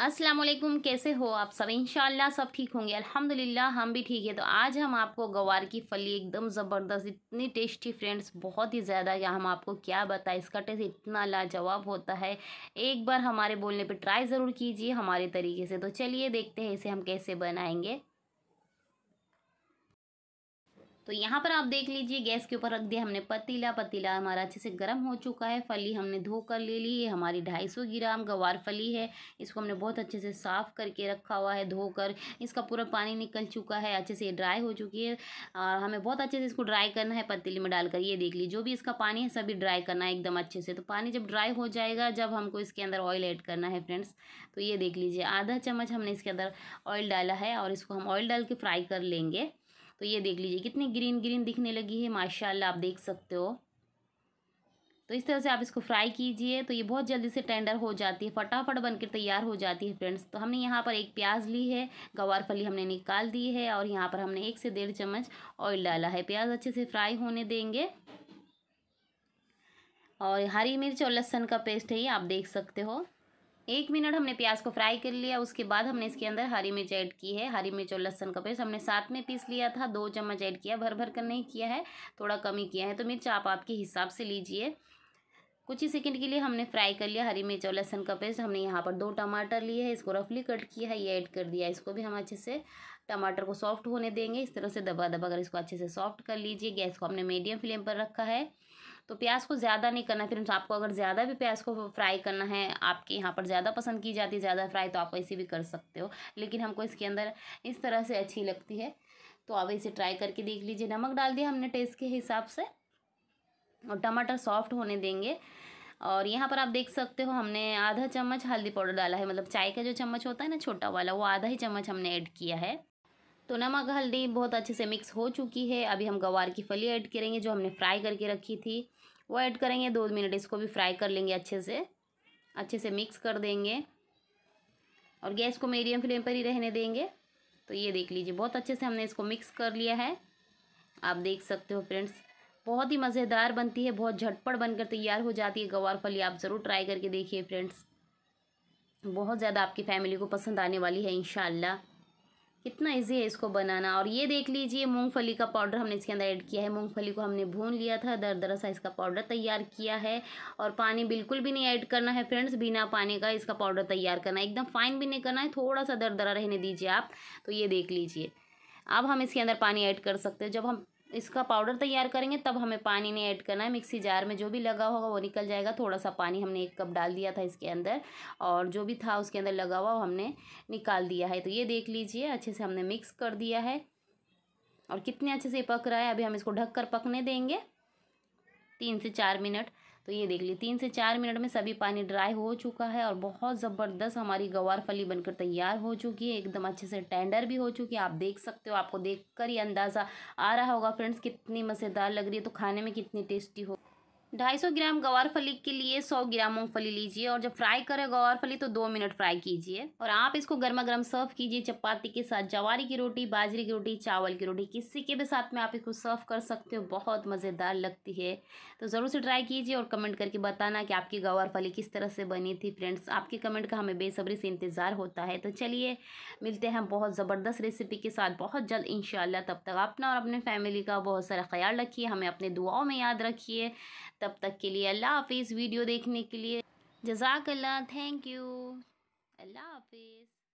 अस्सलाम कैसे हो आप सब इनशाला सब ठीक होंगे अल्हम्दुलिल्लाह हम भी ठीक है तो आज हम आपको गवार की फली एकदम ज़बरदस्त इतनी टेस्टी फ्रेंड्स बहुत ही ज़्यादा या हम आपको क्या बताएं इसका टेस्ट इतना लाजवाब होता है एक बार हमारे बोलने पे ट्राई ज़रूर कीजिए हमारे तरीके से तो चलिए देखते हैं इसे हम कैसे बनाएंगे तो यहाँ पर आप देख लीजिए गैस के ऊपर रख दिया हमने पतीला पतीला हमारा अच्छे से गर्म हो चुका है फली हमने धो कर ले ली है हमारी ढाई सौ ग्राम गवार फली है इसको हमने बहुत अच्छे से साफ़ करके रखा हुआ है धोकर इसका पूरा पानी निकल चुका है अच्छे से ड्राई हो चुकी है और हमें बहुत अच्छे से इसको ड्राई करना है पतीली में डालकर ये देख लीजिए जो भी इसका पानी है सभी ड्राई करना है एकदम अच्छे से तो पानी जब ड्राई हो जाएगा जब हमको इसके अंदर ऑयल ऐड करना है फ्रेंड्स तो ये देख लीजिए आधा चम्मच हमने इसके अंदर ऑयल डाला है और इसको हम ऑयल डाल के फ्राई कर लेंगे तो ये देख लीजिए कितनी ग्रीन ग्रीन दिखने लगी है माशाल्लाह आप देख सकते हो तो इस तरह से आप इसको फ्राई कीजिए तो ये बहुत जल्दी से टेंडर हो जाती है फटाफट बनकर तैयार हो जाती है फ्रेंड्स तो हमने यहाँ पर एक प्याज ली है गवार फली हमने निकाल दी है और यहाँ पर हमने एक से डेढ़ चम्मच ऑयल डाला है प्याज अच्छे से फ्राई होने देंगे और हरी मिर्च और लहसुन का पेस्ट है ये आप देख सकते हो एक मिनट हमने प्याज को फ्राई कर लिया उसके बाद हमने इसके अंदर हरी मिर्च ऐड की है हरी मिर्च और लहसन का पेस्ट हमने साथ में पीस लिया था दो चम्मच ऐड किया भर भर कर नहीं किया है थोड़ा कम ही किया है तो मिर्च आप आपके हिसाब से लीजिए कुछ ही सेकंड के लिए हमने फ्राई कर लिया हरी मिर्च और लहसन का पेस्ट हमने यहाँ पर दो टमाटर लिए है इसको रफली कट किया है ये ऐड कर दिया इसको भी हम अच्छे से टमाटर को सॉफ्ट होने देंगे इस तरह से दबा दबा कर इसको अच्छे से सॉफ्ट कर लीजिए गैस को हमने मीडियम फ्लेम पर रखा है तो प्याज को ज़्यादा नहीं करना फिर आपको अगर ज़्यादा भी प्याज को फ्राई करना है आपके यहाँ पर ज़्यादा पसंद की जाती है ज़्यादा फ्राई तो आप ऐसे भी कर सकते हो लेकिन हमको इसके अंदर इस तरह से अच्छी लगती है तो आप इसे ट्राई करके देख लीजिए नमक डाल दिया हमने टेस्ट के हिसाब से और टमाटर सॉफ्ट होने देंगे और यहाँ पर आप देख सकते हो हमने आधा चम्मच हल्दी पाउडर डाला है मतलब चाय का जो चम्मच होता है ना छोटा वाला वो आधा ही चम्मच हमने ऐड किया है तो नमक हल्दी बहुत अच्छे से मिक्स हो चुकी है अभी हम गवार की फली ऐड करेंगे जो हमने फ्राई करके रखी थी वो ऐड करेंगे दो मिनट इसको भी फ्राई कर लेंगे अच्छे से अच्छे से मिक्स कर देंगे और गैस को मीडियम फ्लेम पर ही रहने देंगे तो ये देख लीजिए बहुत अच्छे से हमने इसको मिक्स कर लिया है आप देख सकते हो फ्रेंड्स बहुत ही मज़ेदार बनती है बहुत झटपट बनकर तैयार हो जाती है गवार फली आप ज़रूर ट्राई करके देखिए फ्रेंड्स बहुत ज़्यादा आपकी फैमिली को पसंद आने वाली है इन कितना इजी है इसको बनाना और ये देख लीजिए मूंगफली का पाउडर हमने इसके अंदर ऐड किया है मूंगफली को हमने भून लिया था दर दर सा इसका पाउडर तैयार किया है और पानी बिल्कुल भी नहीं ऐड करना है फ्रेंड्स बिना पानी का इसका पाउडर तैयार करना है एकदम फाइन भी नहीं करना है थोड़ा सा दरा रहने दीजिए आप तो ये देख लीजिए अब हम इसके अंदर पानी ऐड कर सकते हैं जब हम इसका पाउडर तैयार करेंगे तब हमें पानी नहीं ऐड करना है मिक्सी जार में जो भी लगा होगा वो निकल जाएगा थोड़ा सा पानी हमने एक कप डाल दिया था इसके अंदर और जो भी था उसके अंदर लगा हुआ वो हमने निकाल दिया है तो ये देख लीजिए अच्छे से हमने मिक्स कर दिया है और कितने अच्छे से पक रहा है अभी हम इसको ढक कर पकने देंगे तीन से चार मिनट तो ये देख ली तीन से चार मिनट में सभी पानी ड्राई हो चुका है और बहुत ज़बरदस्त हमारी गवार फली बनकर तैयार हो चुकी है एकदम अच्छे से टेंडर भी हो चुकी है आप देख सकते हो आपको देख कर अंदाज़ा आ रहा होगा फ्रेंड्स कितनी मज़ेदार लग रही है तो खाने में कितनी टेस्टी हो 250 ग्राम गवारफली के लिए 100 ग्राम मूंगफली लीजिए और जब फ्राई करें गवारफली तो दो मिनट फ्राई कीजिए और आप इसको गर्मा गर्म सर्व कीजिए चपाती के साथ जवारी की रोटी बाजरे की रोटी चावल की रोटी किसी के भी साथ में आप इसको सर्व कर सकते हो बहुत मज़ेदार लगती है तो ज़रूर से ट्राई कीजिए और कमेंट करके बताना कि आपकी गवारफली किस तरह से बनी थी फ्रेंड्स आपके कमेंट का हमें बेसब्री से इंतज़ार होता है तो चलिए मिलते हैं हम बहुत ज़बरदस्त रेसिपी के साथ बहुत जल्द इन तब तक अपना और अपने फैमिली का बहुत सारा ख्याल रखिए हमें अपने दुआओं में याद रखिए तब तक के लिए अल्लाह हाफिज़ वीडियो देखने के लिए जजाकल्ला थैंक यू अल्लाह हाफिज़